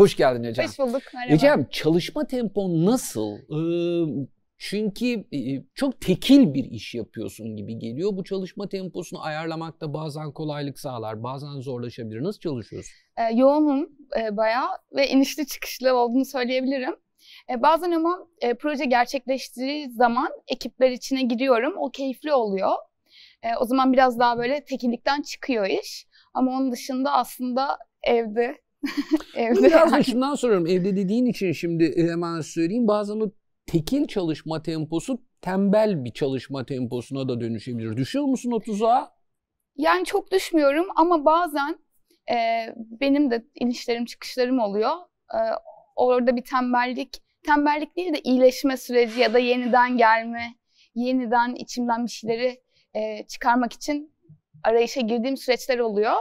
Hoş geldin Ecem. Hoş bulduk. Merhaba. Ecem çalışma tempon nasıl? çünkü çok tekil bir iş yapıyorsun gibi geliyor. Bu çalışma temposunu ayarlamakta bazen kolaylık sağlar, bazen zorlaşabilir. Nasıl çalışıyorsun? Ee, e, yoğunum bayağı ve inişli çıkışlı olduğunu söyleyebilirim. E, bazen ama e, proje gerçekleştiği zaman ekipler içine giriyorum. O keyifli oluyor. E, o zaman biraz daha böyle tekillikten çıkıyor iş. Ama onun dışında aslında evde evde Biraz yani. soruyorum. Evde dediğin için şimdi e, hemen söyleyeyim. Bazen o tekil çalışma temposu tembel bir çalışma temposuna da dönüşebilir. Düşüyor musun o Yani çok düşmüyorum ama bazen e, benim de inişlerim çıkışlarım oluyor. E, orada bir tembellik, tembellik değil de iyileşme süreci ya da yeniden gelme, yeniden içimden bir şeyleri e, çıkarmak için arayışa girdiğim süreçler oluyor.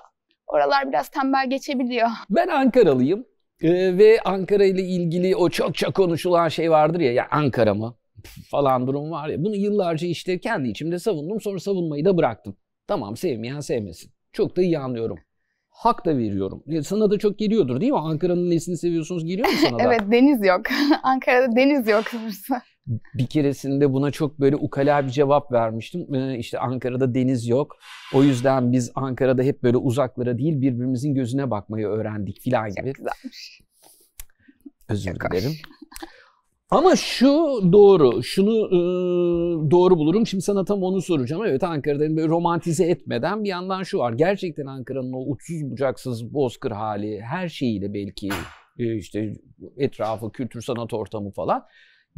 Oralar biraz tembel geçebiliyor. Ben Ankaralıyım ee, ve Ankara ile ilgili o çokça konuşulan şey vardır ya, ya Ankara mı falan durum var ya. Bunu yıllarca işte kendi içimde savundum sonra savunmayı da bıraktım. Tamam sevmeyen sevmesin. Çok da iyi anlıyorum hak da veriyorum. Sana da çok geliyordur değil mi? Ankara'nın nesini seviyorsunuz geliyor mu sana da? evet deniz yok. Ankara'da deniz yok sonuçta bir keresinde buna çok böyle ukala bir cevap vermiştim. Ee, işte Ankara'da deniz yok. O yüzden biz Ankara'da hep böyle uzaklara değil birbirimizin gözüne bakmayı öğrendik filan gibi. Özür Yakar. dilerim. Ama şu doğru, şunu e, doğru bulurum. Şimdi sana tam onu soracağım. Evet Ankara'da hani böyle romantize etmeden bir yandan şu var. Gerçekten Ankara'nın o uçsuz bucaksız bozkır hali, her şeyiyle belki e, işte etrafı, kültür sanat ortamı falan.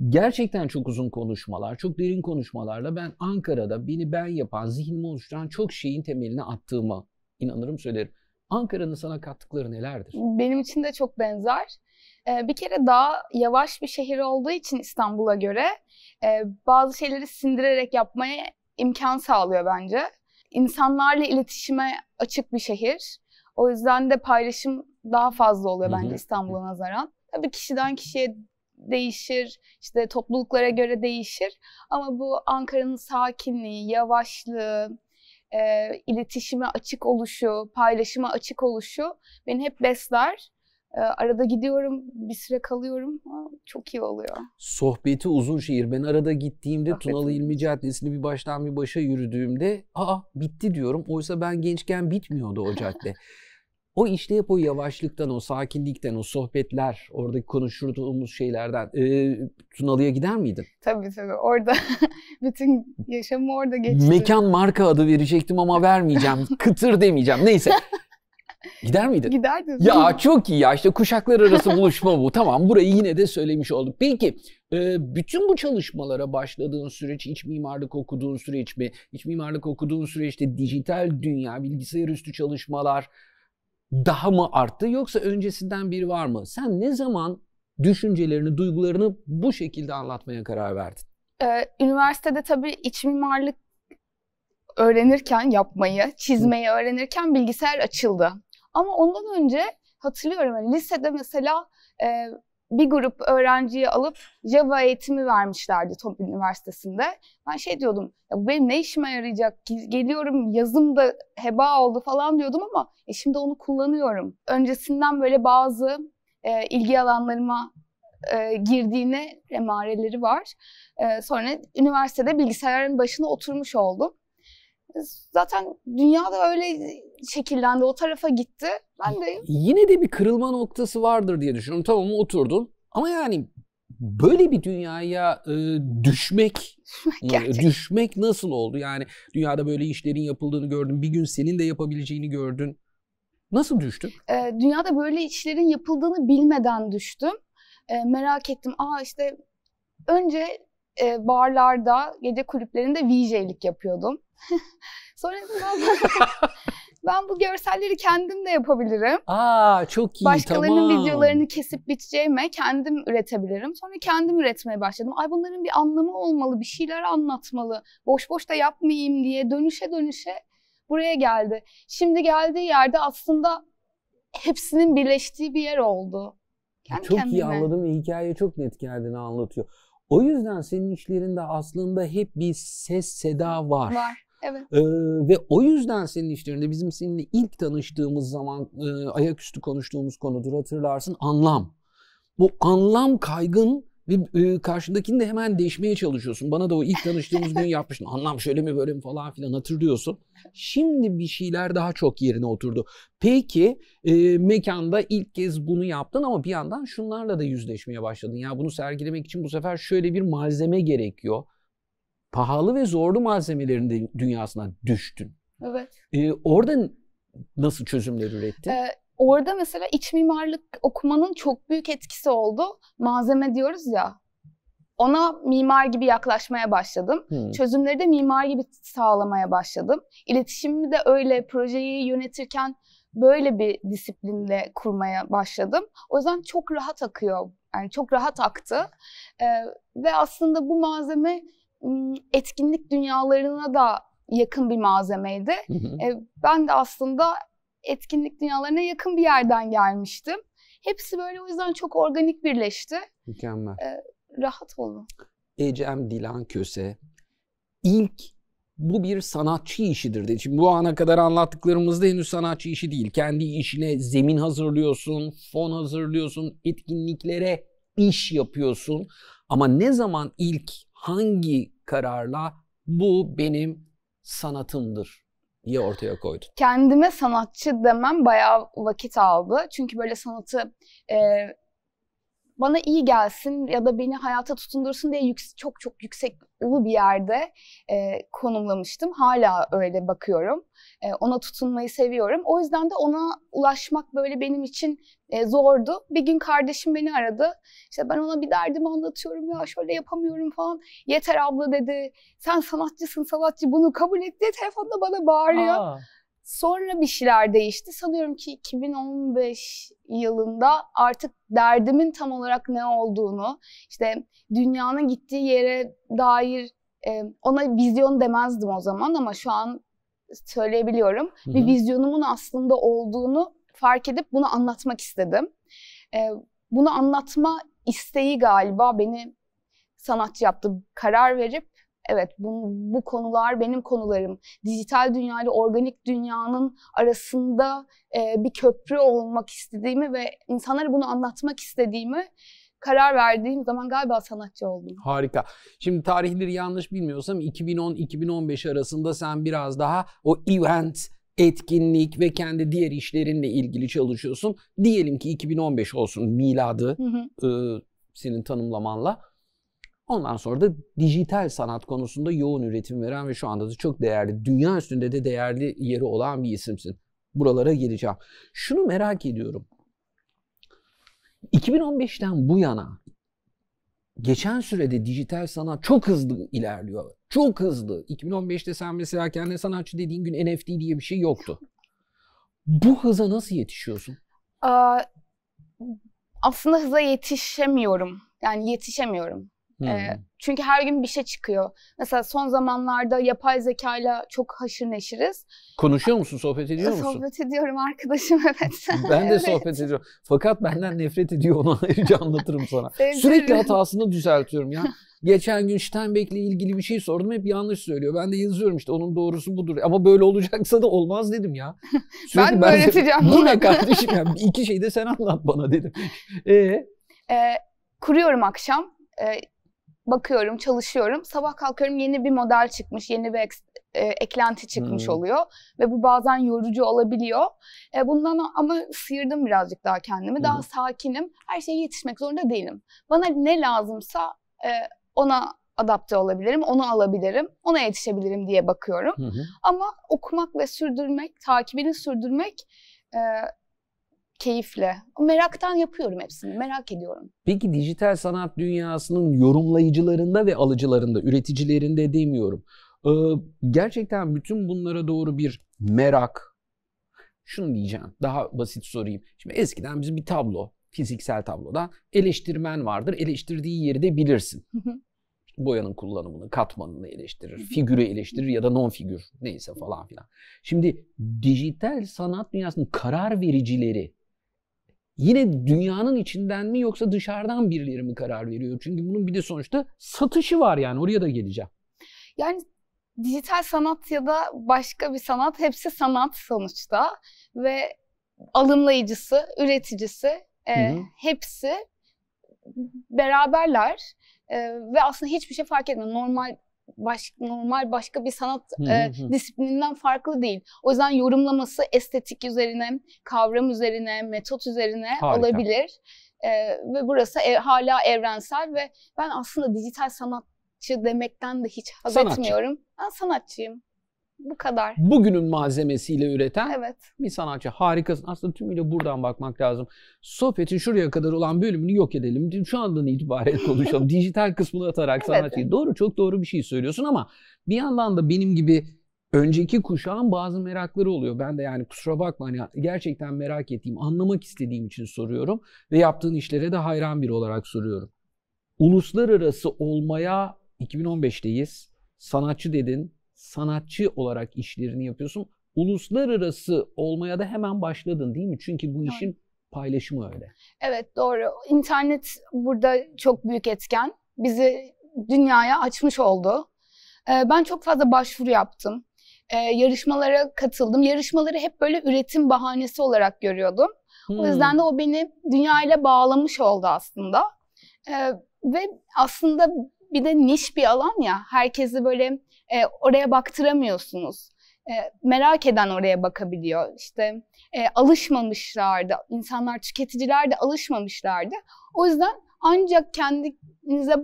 Gerçekten çok uzun konuşmalar, çok derin konuşmalarla ben Ankara'da beni ben yapan, zihnimi oluşturan çok şeyin temelini attığıma inanırım söylerim. Ankara'nın sana kattıkları nelerdir? Benim için de çok benzer. Ee, bir kere daha yavaş bir şehir olduğu için İstanbul'a göre e, bazı şeyleri sindirerek yapmaya imkan sağlıyor bence. İnsanlarla iletişime açık bir şehir. O yüzden de paylaşım daha fazla oluyor bence İstanbul'a nazaran. Tabii kişiden kişiye değişir, işte topluluklara göre değişir. Ama bu Ankara'nın sakinliği, yavaşlığı, e, iletişime açık oluşu, paylaşıma açık oluşu beni hep besler. E, arada gidiyorum, bir süre kalıyorum. Aa, çok iyi oluyor. Sohbeti uzun şehir. Ben arada gittiğimde Sohbetim. Tunalı İlmi Caddesi'ni bir baştan bir başa yürüdüğümde aa bitti diyorum. Oysa ben gençken bitmiyordu o cadde. O işte hep o yavaşlıktan, o sakinlikten, o sohbetler, oradaki konuşurduğumuz şeylerden e, Tunalı'ya gider miydin? Tabii tabii. Orada bütün yaşamı orada geçti. Mekan marka adı verecektim ama vermeyeceğim. Kıtır demeyeceğim. Neyse. Gider miydin? Giderdim. Ya çok iyi ya işte kuşaklar arası buluşma bu. Tamam burayı yine de söylemiş olduk. Peki e, bütün bu çalışmalara başladığın süreç, iç mimarlık okuduğun süreç mi? İç mimarlık okuduğun süreçte dijital dünya, bilgisayar üstü çalışmalar, daha mı arttı yoksa öncesinden bir var mı? Sen ne zaman düşüncelerini, duygularını bu şekilde anlatmaya karar verdin? Ee, üniversitede tabii iç mimarlık öğrenirken yapmayı, çizmeyi öğrenirken bilgisayar açıldı. Ama ondan önce hatırlıyorum hani lisede mesela e, bir grup öğrenciyi alıp Java eğitimi vermişlerdi Toplu Üniversitesi'nde. Ben şey diyordum, ya bu benim ne işime yarayacak? Geliyorum yazım da heba oldu falan diyordum ama e şimdi onu kullanıyorum. Öncesinden böyle bazı e, ilgi alanlarıma e, girdiğine emareleri var. E, sonra üniversitede bilgisayarın başına oturmuş oldum zaten dünya da öyle şekillendi, o tarafa gitti. Ben de... Yine de bir kırılma noktası vardır diye düşünüyorum. Tamam oturdun ama yani böyle bir dünyaya e, düşmek e, düşmek, nasıl oldu? Yani dünyada böyle işlerin yapıldığını gördün, bir gün senin de yapabileceğini gördün. Nasıl düştün? E, dünyada böyle işlerin yapıldığını bilmeden düştüm. E, merak ettim. Aa işte önce e, barlarda, gece kulüplerinde VJ'lik yapıyordum. Sonrasında ben bu görselleri kendim de yapabilirim. Aa çok iyi Başkalarının tamam. videolarını kesip biteceğime kendim üretebilirim. Sonra kendim üretmeye başladım. Ay bunların bir anlamı olmalı, bir şeyler anlatmalı. Boş boş da yapmayayım diye dönüşe dönüşe buraya geldi. Şimdi geldiği yerde aslında hepsinin birleştiği bir yer oldu. Kendi çok kendime. iyi anladım. Hikaye çok net kendini anlatıyor. O yüzden senin işlerinde aslında hep bir ses seda var. Var. Evet. Ee, ve o yüzden senin işlerinde bizim seninle ilk tanıştığımız zaman e, ayaküstü konuştuğumuz konudur hatırlarsın anlam. Bu anlam kaygın ve e, karşındakini de hemen değişmeye çalışıyorsun. Bana da o ilk tanıştığımız gün yapmışsın Anlam şöyle mi böyle mi falan filan hatırlıyorsun. Şimdi bir şeyler daha çok yerine oturdu. Peki e, mekanda ilk kez bunu yaptın ama bir yandan şunlarla da yüzleşmeye başladın. Ya bunu sergilemek için bu sefer şöyle bir malzeme gerekiyor. Pahalı ve zorlu malzemelerin dünyasına düştün. Evet. E, orada nasıl çözümler ürettin? Ee, orada mesela iç mimarlık okumanın çok büyük etkisi oldu. Malzeme diyoruz ya. Ona mimar gibi yaklaşmaya başladım. Hmm. Çözümleri de mimar gibi sağlamaya başladım. İletişimimi de öyle projeyi yönetirken böyle bir disiplinle kurmaya başladım. O yüzden çok rahat akıyor. Yani çok rahat aktı. Ee, ve aslında bu malzeme etkinlik dünyalarına da yakın bir malzemeydi. Hı ee, ben de aslında etkinlik dünyalarına yakın bir yerden gelmiştim. Hepsi böyle o yüzden çok organik birleşti. Mükemmel. Ee, rahat olun. Ecem Dilan Köse ilk bu bir sanatçı işidir dedi. Şimdi bu ana kadar anlattıklarımızda henüz sanatçı işi değil. Kendi işine zemin hazırlıyorsun, fon hazırlıyorsun, etkinliklere iş yapıyorsun. Ama ne zaman ilk hangi kararla bu benim sanatımdır iyi ortaya koydun. Kendime sanatçı demem bayağı vakit aldı. Çünkü böyle sanatı e, bana iyi gelsin ya da beni hayata tutundursun diye yüksek, çok çok yüksek ulu bir yerde e, konumlamıştım. Hala öyle bakıyorum. E, ona tutunmayı seviyorum. O yüzden de ona ulaşmak böyle benim için e, zordu. Bir gün kardeşim beni aradı. İşte ben ona bir derdimi anlatıyorum ya şöyle yapamıyorum falan. Yeter abla dedi. Sen sanatçısın sanatçı bunu kabul et diye telefonda bana bağırıyor. Aa. Sonra bir şeyler değişti. Sanıyorum ki 2015 yılında artık derdimin tam olarak ne olduğunu, işte dünyanın gittiği yere dair e, ona vizyon demezdim o zaman ama şu an söyleyebiliyorum. Hı hı. Bir vizyonumun aslında olduğunu fark edip bunu anlatmak istedim. E, bunu anlatma isteği galiba beni sanatçı yaptı. Karar verip evet bu, bu konular benim konularım. Dijital dünya ile organik dünyanın arasında e, bir köprü olmak istediğimi ve insanlara bunu anlatmak istediğimi karar verdiğim zaman galiba sanatçı oldum. Harika. Şimdi tarihleri yanlış bilmiyorsam 2010-2015 arasında sen biraz daha o event etkinlik ve kendi diğer işlerinle ilgili çalışıyorsun. Diyelim ki 2015 olsun miladı hı hı. E, senin tanımlamanla Ondan sonra da dijital sanat konusunda yoğun üretim veren ve şu anda da çok değerli, dünya üstünde de değerli yeri olan bir isimsin. Buralara geleceğim. Şunu merak ediyorum. 2015'ten bu yana geçen sürede dijital sanat çok hızlı ilerliyor. Çok hızlı. 2015'te sen mesela kendi sanatçı dediğin gün NFT diye bir şey yoktu. Bu hıza nasıl yetişiyorsun? aslında hıza yetişemiyorum. Yani yetişemiyorum. Hmm. E, çünkü her gün bir şey çıkıyor. Mesela son zamanlarda yapay zekayla çok haşır neşiriz. Konuşuyor musun, sohbet ediyor musun? Sohbet ediyorum arkadaşım evet. ben de evet. sohbet ediyorum. Fakat benden nefret ediyor onu ayrıca anlatırım sana. Sürekli hatasını düzeltiyorum ya. Geçen gün Steinbeck'le ilgili bir şey sordum hep yanlış söylüyor. Ben de yazıyorum işte onun doğrusu budur. Ama böyle olacaksa da olmaz dedim ya. ben, ben öğreteceğim. bu ne kardeşim ya? İki şey de sen anlat bana dedim. Ee? E, kuruyorum akşam. E, bakıyorum, çalışıyorum. Sabah kalkıyorum yeni bir model çıkmış, yeni bir ek, e, eklenti çıkmış hmm. oluyor ve bu bazen yorucu olabiliyor. E, bundan ama sıyırdım birazcık daha kendimi. Hmm. Daha sakinim. Her şeye yetişmek zorunda değilim. Bana ne lazımsa e, ona adapte olabilirim, onu alabilirim, ona yetişebilirim diye bakıyorum. Hı hı. Ama okumak ve sürdürmek, takibini sürdürmek e, keyifle. Meraktan yapıyorum hepsini, merak ediyorum. Peki dijital sanat dünyasının yorumlayıcılarında ve alıcılarında, üreticilerinde demiyorum. Ee, gerçekten bütün bunlara doğru bir merak. Şunu diyeceğim, daha basit sorayım. Şimdi eskiden bizim bir tablo, fiziksel tabloda eleştirmen vardır. Eleştirdiği yeri de bilirsin. boyanın kullanımını, katmanını eleştirir, figürü eleştirir ya da non figür neyse falan filan. Şimdi dijital sanat dünyasının karar vericileri Yine dünyanın içinden mi yoksa dışarıdan birileri mi karar veriyor? Çünkü bunun bir de sonuçta satışı var yani oraya da geleceğim. Yani dijital sanat ya da başka bir sanat hepsi sanat sonuçta ve alımlayıcısı, üreticisi e, hepsi beraberler e, ve aslında hiçbir şey fark etmiyor. Normal baş, normal başka bir sanat e, disiplininden farklı değil. O yüzden yorumlaması estetik üzerine, kavram üzerine, metot üzerine Harika. olabilir. E, ve burası e, hala evrensel ve ben aslında dijital sanatçı demekten de hiç haz sanatçı. etmiyorum. Ben sanatçıyım. Bu kadar. Bugünün malzemesiyle üreten evet. bir sanatçı. Harikasın. Aslında tümüyle buradan bakmak lazım. Sohbetin şuraya kadar olan bölümünü yok edelim. Şu andan itibaren konuşalım. Dijital kısmını atarak evet. sanatçıyı. Doğru çok doğru bir şey söylüyorsun ama bir yandan da benim gibi önceki kuşağın bazı merakları oluyor. Ben de yani kusura bakma hani gerçekten merak ettiğim, anlamak istediğim için soruyorum ve yaptığın işlere de hayran biri olarak soruyorum. Uluslararası olmaya 2015'teyiz. Sanatçı dedin, sanatçı olarak işlerini yapıyorsun. Uluslararası olmaya da hemen başladın değil mi? Çünkü bu işin paylaşımı öyle. Evet doğru. İnternet burada çok büyük etken. Bizi dünyaya açmış oldu. Ee, ben çok fazla başvuru yaptım. Ee, yarışmalara katıldım. Yarışmaları hep böyle üretim bahanesi olarak görüyordum. Hmm. O yüzden de o beni dünyayla bağlamış oldu aslında. Ee, ve aslında bir de niş bir alan ya. Herkesi böyle e, oraya baktıramıyorsunuz. E, merak eden oraya bakabiliyor. İşte e, alışmamışlardı. İnsanlar, tüketiciler de alışmamışlardı. O yüzden ancak kendinize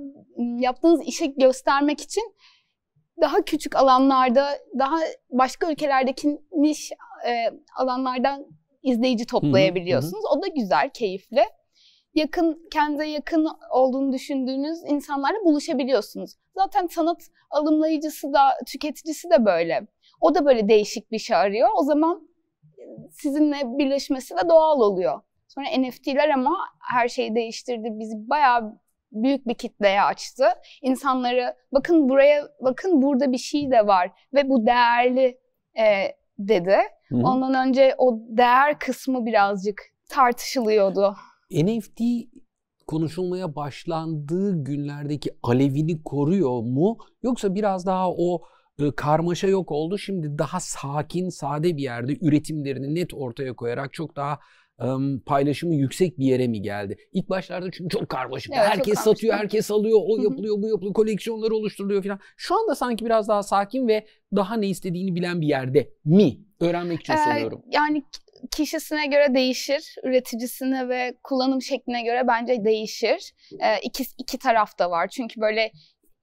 yaptığınız işi göstermek için daha küçük alanlarda, daha başka ülkelerdeki niş e, alanlardan izleyici toplayabiliyorsunuz. Hı hı. O da güzel, keyifli yakın, kendinize yakın olduğunu düşündüğünüz insanlarla buluşabiliyorsunuz. Zaten sanat alımlayıcısı da, tüketicisi de böyle. O da böyle değişik bir şey arıyor. O zaman e, sizinle birleşmesi de doğal oluyor. Sonra NFT'ler ama her şeyi değiştirdi. Bizi bayağı büyük bir kitleye açtı. İnsanları bakın buraya, bakın burada bir şey de var ve bu değerli e, dedi. hı Ondan önce o değer kısmı birazcık tartışılıyordu. NFT konuşulmaya başlandığı günlerdeki alevini koruyor mu? Yoksa biraz daha o e, karmaşa yok oldu. Şimdi daha sakin, sade bir yerde üretimlerini net ortaya koyarak çok daha um, paylaşımı yüksek bir yere mi geldi? İlk başlarda çünkü çok karmaşık. Evet, herkes çok satıyor, herkes alıyor, o yapılıyor, bu yapılıyor, koleksiyonlar oluşturuyor falan. Şu anda sanki biraz daha sakin ve daha ne istediğini bilen bir yerde mi? Öğrenmek için ee, soruyorum. Yani kişisine göre değişir, üreticisine ve kullanım şekline göre bence değişir. E, iki, iki taraf da var. Çünkü böyle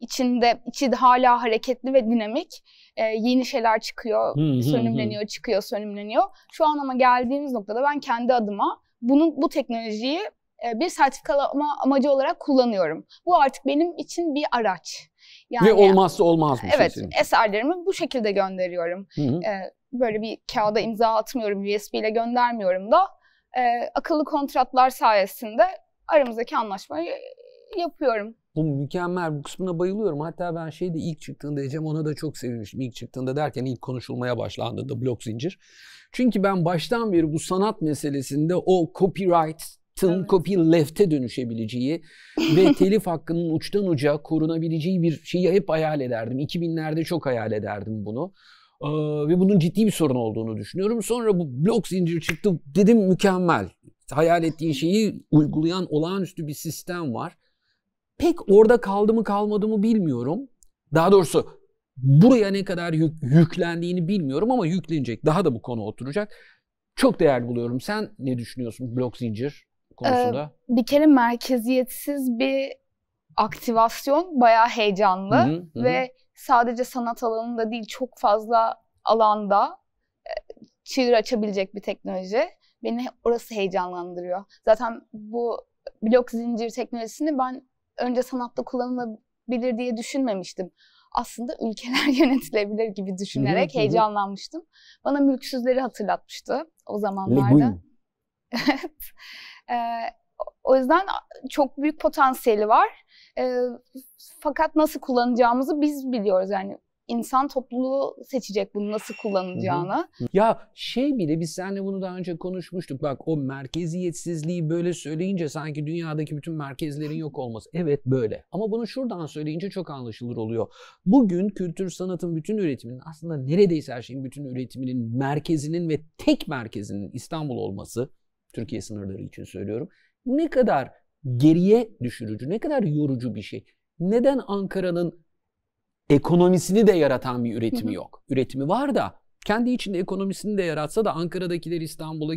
içinde içi hala hareketli ve dinamik. E, yeni şeyler çıkıyor, hı, sönümleniyor, çıkıyor, sönümleniyor. Şu an ama geldiğimiz noktada ben kendi adıma bunun bu teknolojiyi e, bir sertifikalama amacı olarak kullanıyorum. Bu artık benim için bir araç. Yani, Ve olmazsa olmaz mı? Evet, şey eserlerimi bu şekilde gönderiyorum. Hı hı. Ee, böyle bir kağıda imza atmıyorum, USB ile göndermiyorum da e, akıllı kontratlar sayesinde aramızdaki anlaşmayı yapıyorum. Bu mükemmel bu kısmına bayılıyorum. Hatta ben şeyde ilk çıktığında Ecem ona da çok sevinmiştim. İlk çıktığında derken ilk konuşulmaya başlandığında blok zincir. Çünkü ben baştan beri bu sanat meselesinde o copyright tın evet. copy left'e dönüşebileceği ve telif hakkının uçtan uca korunabileceği bir şeyi hep hayal ederdim. 2000'lerde çok hayal ederdim bunu. Ee, ve bunun ciddi bir sorun olduğunu düşünüyorum. Sonra bu blok zinciri çıktı dedim mükemmel. Hayal ettiğin şeyi uygulayan olağanüstü bir sistem var. Pek orada kaldı mı kalmadı mı bilmiyorum. Daha doğrusu buraya ne kadar yük, yüklendiğini bilmiyorum ama yüklenecek. Daha da bu konu oturacak. Çok değerli buluyorum. Sen ne düşünüyorsun blok zincir konusunda? Ee, bir kere merkeziyetsiz bir aktivasyon bayağı heyecanlı hı hı, ve hı sadece sanat alanında değil çok fazla alanda e, çığır açabilecek bir teknoloji. Beni orası heyecanlandırıyor. Zaten bu blok zincir teknolojisini ben önce sanatta kullanılabilir diye düşünmemiştim. Aslında ülkeler yönetilebilir gibi düşünerek heyecanlanmıştım. Bana mülksüzleri hatırlatmıştı o zamanlarda. evet. E, o yüzden çok büyük potansiyeli var. E, fakat nasıl kullanacağımızı biz biliyoruz yani insan topluluğu seçecek bunu nasıl kullanacağını. Ya şey bile biz seninle bunu daha önce konuşmuştuk. Bak o merkeziyetsizliği böyle söyleyince sanki dünyadaki bütün merkezlerin yok olması. Evet böyle. Ama bunu şuradan söyleyince çok anlaşılır oluyor. Bugün kültür sanatın bütün üretiminin aslında neredeyse her şeyin bütün üretiminin merkezinin ve tek merkezinin İstanbul olması Türkiye sınırları için söylüyorum. Ne kadar geriye düşürücü, ne kadar yorucu bir şey. Neden Ankara'nın ekonomisini de yaratan bir üretimi yok? Üretimi var da kendi içinde ekonomisini de yaratsa da Ankara'dakiler İstanbul'a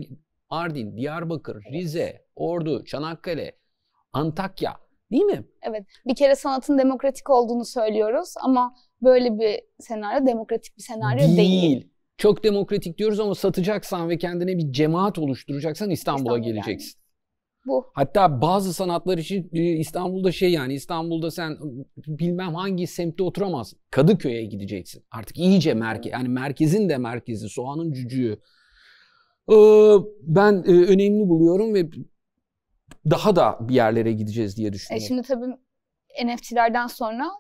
Mardin, Diyarbakır, Rize, Ordu, Çanakkale, Antakya değil mi? Evet. Bir kere sanatın demokratik olduğunu söylüyoruz ama böyle bir senaryo demokratik bir senaryo değil. değil. Çok demokratik diyoruz ama satacaksan ve kendine bir cemaat oluşturacaksan İstanbul'a İstanbul geleceksin. Yani bu. Hatta bazı sanatlar için e, İstanbul'da şey yani İstanbul'da sen ıı, bilmem hangi semtte oturamazsın. Kadıköy'e gideceksin. Artık iyice merke yani merkezin de merkezi soğanın cücüğü. ben e, önemli buluyorum ve daha da bir yerlere gideceğiz diye e, düşünüyorum. E şimdi tabii NFT'lerden sonra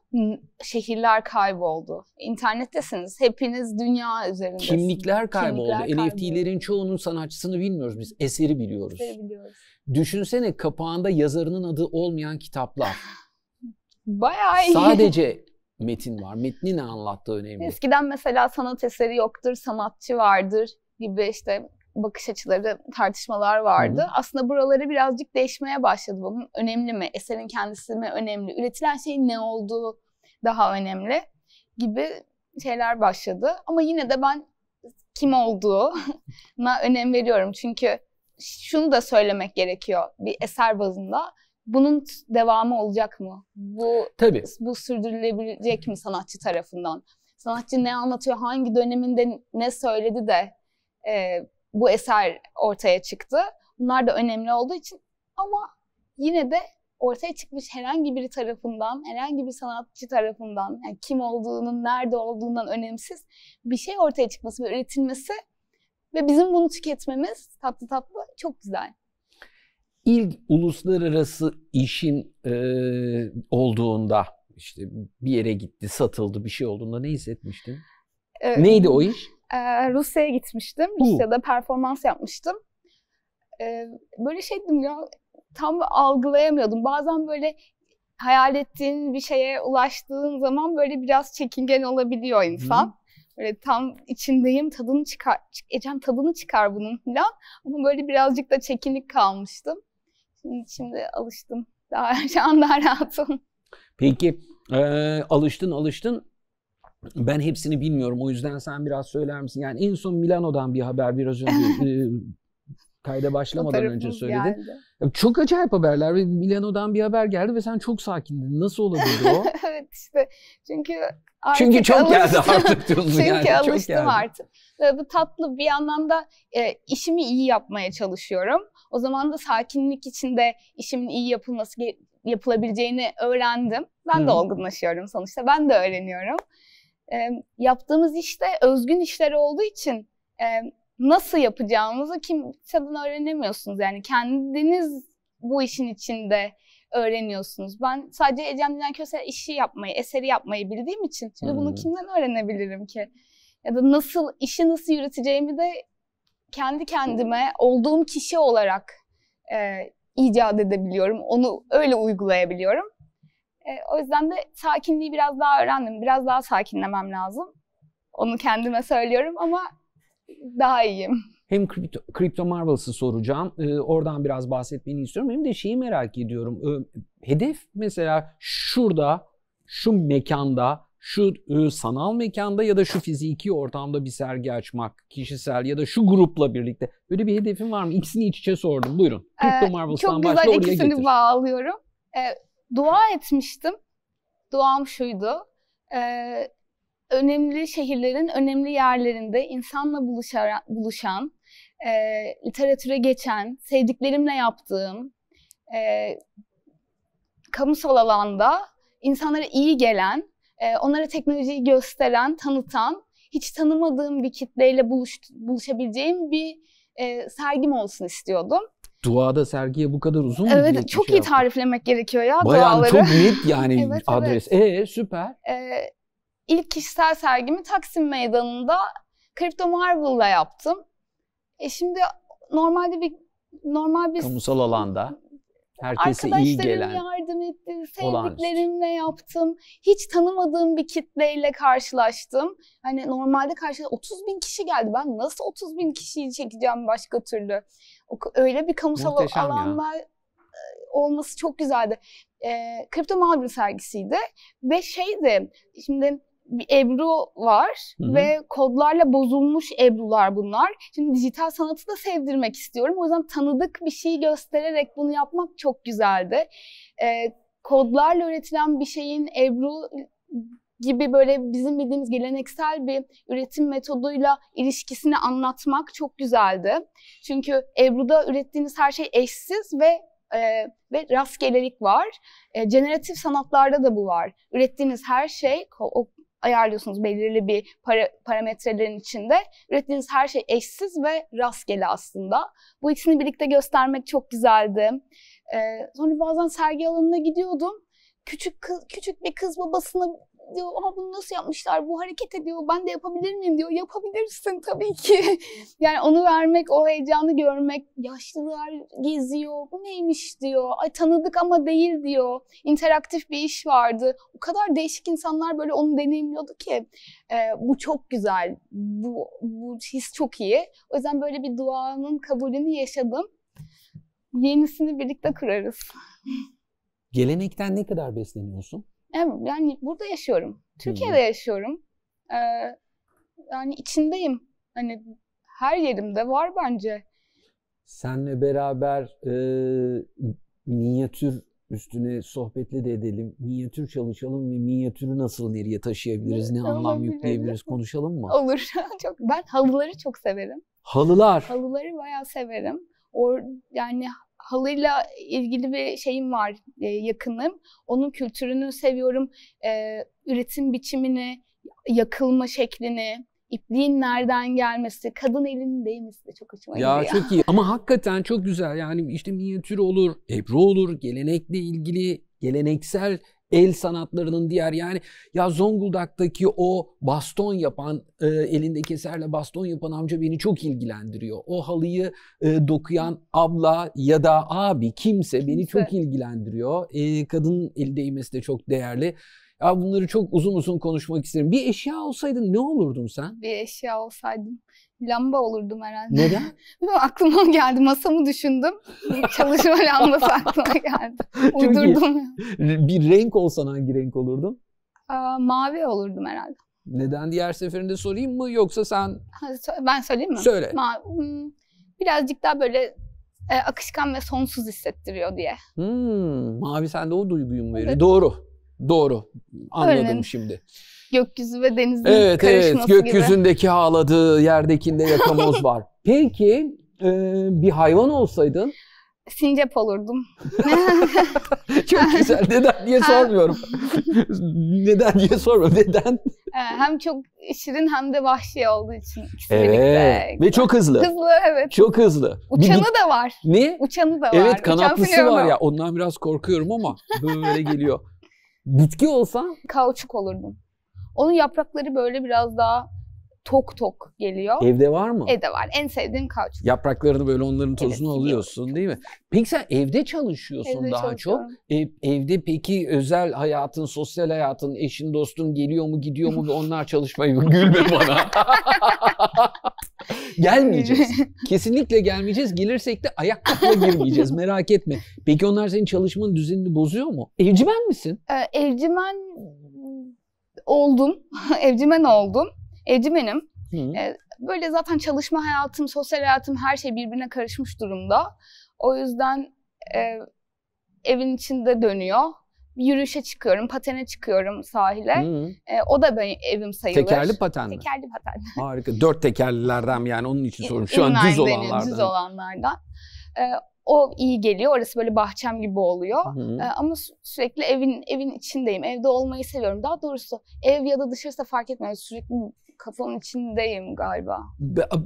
şehirler kayboldu. İnternettesiniz. Hepiniz dünya üzerindesiniz. Kimlikler kayboldu. Kimlikler NFT'lerin kayboldu. çoğunun sanatçısını bilmiyoruz biz. Eseri biliyoruz. Eseri biliyoruz. Düşünsene kapağında yazarının adı olmayan kitaplar. Bayağı iyi. Sadece metin var. Metni ne anlattığı önemli. Eskiden mesela sanat eseri yoktur, sanatçı vardır gibi işte bakış açıları, tartışmalar vardı. hı Aslında buraları birazcık değişmeye başladı bunun. Önemli mi? Eserin kendisi mi önemli? Üretilen şeyin ne olduğu daha önemli gibi şeyler başladı. Ama yine de ben kim olduğuna önem veriyorum. Çünkü şunu da söylemek gerekiyor bir eser bazında. Bunun devamı olacak mı? Bu Tabii. bu sürdürülebilecek mi sanatçı tarafından? Sanatçı ne anlatıyor, hangi döneminde ne söyledi de e, bu eser ortaya çıktı. Bunlar da önemli olduğu için ama yine de ortaya çıkmış herhangi biri tarafından, herhangi bir sanatçı tarafından, yani kim olduğunun, nerede olduğundan önemsiz bir şey ortaya çıkması ve üretilmesi ve bizim bunu tüketmemiz tatlı tatlı çok güzel. İlk uluslararası işin e, olduğunda işte bir yere gitti, satıldı, bir şey olduğunda ne hissetmiştin? Ee, Neydi o iş? E, Rusya'ya gitmiştim. Hı. Rusya'da performans yapmıştım. E, böyle şey dedim ya, tam algılayamıyordum. Bazen böyle hayal ettiğin bir şeye ulaştığın zaman böyle biraz çekingen olabiliyor insan. Hı. Böyle tam içindeyim tadını çıkar, Ecem tadını çıkar bunun falan. Ama böyle birazcık da çekinik kalmıştım. Şimdi, şimdi alıştım. Daha, şu an daha rahatım. Peki e, alıştın alıştın. Ben hepsini bilmiyorum o yüzden sen biraz söyler misin? Yani en son Milano'dan bir haber biraz önce kayda başlamadan önce söyledin. Geldi. Çok acayip haberler ve Milano'dan bir haber geldi ve sen çok sakindin. Nasıl olabildi o? evet işte çünkü Artık Çünkü çok alıştım. geldi artık diyorsun Çünkü yani. Çünkü alıştım çok geldi. Bu tatlı bir yandan da e, işimi iyi yapmaya çalışıyorum. O zaman da sakinlik içinde işimin iyi yapılması yapılabileceğini öğrendim. Ben hmm. de olgunlaşıyorum sonuçta. Ben de öğreniyorum. E, yaptığımız işte özgün işler olduğu için e, nasıl yapacağımızı kimseden öğrenemiyorsunuz. Yani kendiniz bu işin içinde öğreniyorsunuz. Ben sadece Ecem Dilan Köse işi yapmayı, eseri yapmayı bildiğim için şimdi hmm. bunu kimden öğrenebilirim ki? Ya da nasıl, işi nasıl yürüteceğimi de kendi kendime olduğum kişi olarak e, icat edebiliyorum. Onu öyle uygulayabiliyorum. E, o yüzden de sakinliği biraz daha öğrendim. Biraz daha sakinlemem lazım. Onu kendime söylüyorum ama daha iyiyim hem Crypto, Crypto Marvels'ı soracağım. E, oradan biraz bahsetmeni istiyorum. Hem de şeyi merak ediyorum. E, hedef mesela şurada, şu mekanda, şu e, sanal mekanda ya da şu fiziki ortamda bir sergi açmak, kişisel ya da şu grupla birlikte. Böyle bir hedefin var mı? İkisini iç içe sordum. Buyurun. Crypto ee, Marvels'tan başla oraya Çok güzel ikisini bağlıyorum. E, dua etmiştim. Duam şuydu. E, önemli şehirlerin önemli yerlerinde insanla buluşarak, buluşan, e, literatüre geçen, sevdiklerimle yaptığım, e, kamusal alanda insanlara iyi gelen, e, onlara teknolojiyi gösteren, tanıtan, hiç tanımadığım bir kitleyle buluş, buluşabileceğim bir e, sergim olsun istiyordum. Duada sergiye bu kadar uzun evet, bir Evet çok şey iyi yaptım. tariflemek gerekiyor ya Bayağı duaları. çok net yani evet, adres. Evet. Ee süper. Ee, ilk kişisel sergimi Taksim Meydanı'nda Crypto Marvel'la yaptım. E şimdi normalde bir normal bir kamusal alanda herkese iyi gelen yardım ettim, sevdiklerimle yaptım. Hiç tanımadığım bir kitleyle karşılaştım. Hani normalde karşı 30 bin kişi geldi. Ben nasıl 30 bin kişiyi çekeceğim başka türlü? Öyle bir kamusal Muhteşem alanlar ya. E, olması çok güzeldi. E, kripto mağdur sergisiydi ve şeydi şimdi bir Ebru var Hı-hı. ve kodlarla bozulmuş Ebru'lar bunlar. Şimdi dijital sanatı da sevdirmek istiyorum. O yüzden tanıdık bir şey göstererek bunu yapmak çok güzeldi. Ee, kodlarla üretilen bir şeyin Ebru gibi böyle bizim bildiğimiz geleneksel bir üretim metoduyla ilişkisini anlatmak çok güzeldi. Çünkü Ebru'da ürettiğiniz her şey eşsiz ve e, ve rastgelelik var. E, generatif sanatlarda da bu var. Ürettiğiniz her şey o ayarlıyorsunuz belirli bir para, parametrelerin içinde. Ürettiğiniz her şey eşsiz ve rastgele aslında. Bu ikisini birlikte göstermek çok güzeldi. Ee, sonra bazen sergi alanına gidiyordum küçük kız, küçük bir kız babasını diyor ama bunu nasıl yapmışlar bu hareket ediyor ben de yapabilir miyim diyor yapabilirsin tabii ki yani onu vermek o heyecanı görmek yaşlılar geziyor bu neymiş diyor ay tanıdık ama değil diyor interaktif bir iş vardı o kadar değişik insanlar böyle onu deneyimliyordu ki e, bu çok güzel bu, bu his çok iyi o yüzden böyle bir duanın kabulünü yaşadım yenisini birlikte kurarız. Gelenekten ne kadar besleniyorsun? yani burada yaşıyorum. Türkiye'de yaşıyorum. Ee, yani içindeyim. Hani her yerimde var bence. Senle beraber e, minyatür üstüne sohbetle de edelim. Minyatür çalışalım ve minyatürü nasıl nereye taşıyabiliriz, ne anlam yükleyebiliriz konuşalım mı? Olur. çok ben halıları çok severim. Halılar. Halıları bayağı severim. Or yani halıyla ilgili bir şeyim var, e, yakınım. Onun kültürünü seviyorum. E, üretim biçimini, yakılma şeklini, ipliğin nereden gelmesi, kadın elinin değmesi de çok hoşuma ya gidiyor. Ya çok iyi ama hakikaten çok güzel. Yani işte minyatür olur, ebru olur, gelenekle ilgili geleneksel el sanatlarının diğer yani ya Zonguldak'taki o baston yapan e, elinde keserle baston yapan amca beni çok ilgilendiriyor. O halıyı e, dokuyan abla ya da abi kimse beni çok ilgilendiriyor. E, kadının el değmesi de çok değerli. Ya bunları çok uzun uzun konuşmak isterim. Bir eşya olsaydın ne olurdun sen? Bir eşya olsaydım lamba olurdum herhalde. Neden? aklıma geldi. Masamı düşündüm. Çalışma lambası aklıma geldi. Uydurdum. Bir renk olsan hangi renk olurdun? Aa, mavi olurdum herhalde. Neden diğer seferinde sorayım mı yoksa sen... Ben söyleyeyim mi? Söyle. Ma hmm, birazcık daha böyle e, akışkan ve sonsuz hissettiriyor diye. Hmm, mavi sende o duyguyu mu veriyor? Evet. Doğru. Doğru. Anladım Öğrenin. şimdi. Gökyüzü ve denizin evet, karışması evet. Gökyüzündeki ağladığı yerdekinde yakamoz var. Peki e, bir hayvan olsaydın? Sincap olurdum. Çok güzel. Neden diye sormuyorum. Neden diye sormuyorum. Neden? E, hem çok şirin hem de vahşi olduğu için. Evet. Ve çok hızlı. Hızlı evet. Çok hızlı. Uçanı bir... da var. Ne? Uçanı da var. Evet kanatlısı Uçan var ya. Ondan biraz korkuyorum ama böyle geliyor. Bitki olsa? Kauçuk olurdum. Onun yaprakları böyle biraz daha tok tok geliyor. Evde var mı? Evde var. En sevdiğim kauçuk. Yapraklarını böyle onların tozunu evet, alıyorsun değil mi? Peki sen evde çalışıyorsun evde daha çok. E, evde peki özel hayatın, sosyal hayatın, eşin, dostun geliyor mu, gidiyor mu? Onlar çalışmayı gülme bana. Gelmeyeceğiz. Kesinlikle gelmeyeceğiz. Gelirsek de ayakkabıyla girmeyeceğiz. Merak etme. Peki onlar senin çalışmanın düzenini bozuyor mu? Evcimen misin? Ee, evcimen oldum. evcimen oldum. Evcimenim. Ee, böyle zaten çalışma hayatım, sosyal hayatım her şey birbirine karışmış durumda. O yüzden e, evin içinde dönüyor yürüyüşe çıkıyorum, patene çıkıyorum sahile. Hı. E, o da benim evim sayılır. Tekerli paten mi? Tekerli paten. Harika. Dört tekerlilerden yani onun için soruyorum. Şu an düz olanlardan. Düz olanlardan. E, o iyi geliyor. Orası böyle bahçem gibi oluyor. Hı. E, ama sürekli evin evin içindeyim. Evde olmayı seviyorum. Daha doğrusu ev ya da dışarısı fark etmez. Sürekli kafanın içindeyim galiba.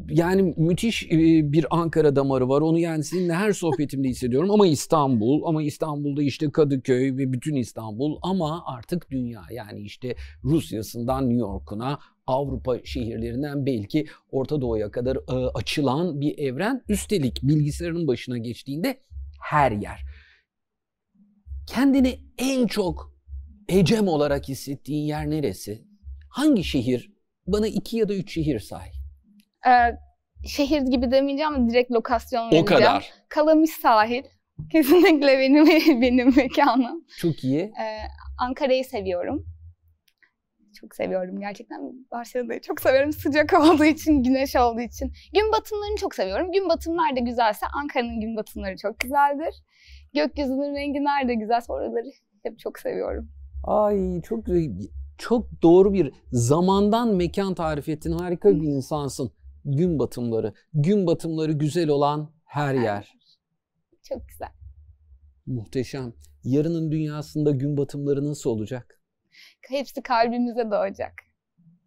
Yani müthiş e, bir Ankara damarı var. Onu yani sizinle her sohbetimde hissediyorum. Ama İstanbul, ama İstanbul'da işte Kadıköy ve bütün İstanbul ama artık dünya. Yani işte Rusya'sından New York'una, Avrupa şehirlerinden belki Orta Doğu'ya kadar e, açılan bir evren. Üstelik bilgisayarın başına geçtiğinde her yer. Kendini en çok Ecem olarak hissettiğin yer neresi? Hangi şehir bana iki ya da üç şehir say. Ee, şehir gibi demeyeceğim direkt lokasyon vereceğim. O kadar. Kalamış sahil. Kesinlikle benim benim mekanım. Çok iyi. Ee, Ankara'yı seviyorum. Çok seviyorum gerçekten. Barcelona'yı çok seviyorum. Sıcak olduğu için, güneş olduğu için. Gün batımlarını çok seviyorum. Gün batımlar da güzelse Ankara'nın gün batımları çok güzeldir. Gökyüzünün rengi nerede güzel, oraları hep çok seviyorum. Ay çok güzel çok doğru bir zamandan mekan tarif ettin. Harika bir insansın. Gün batımları. Gün batımları güzel olan her yer. Çok güzel. Muhteşem. Yarının dünyasında gün batımları nasıl olacak? Hepsi kalbimize doğacak.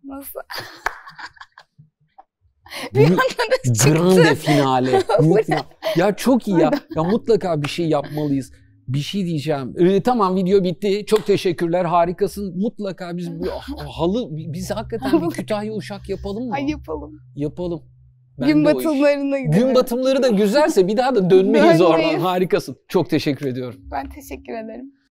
Nasıl? bir anda Grande finale. ya çok iyi ya. Ya mutlaka bir şey yapmalıyız bir şey diyeceğim. Ee, tamam video bitti. Çok teşekkürler. Harikasın. Mutlaka biz bu ah, ah, halı biz hakikaten bir Kütahya uşak yapalım mı? Ay yapalım. Yapalım. Ben Gün batımlarına gidelim. Gün batımları da güzelse bir daha da dönmeyiz oradan. Harikasın. Çok teşekkür ediyorum. Ben teşekkür ederim.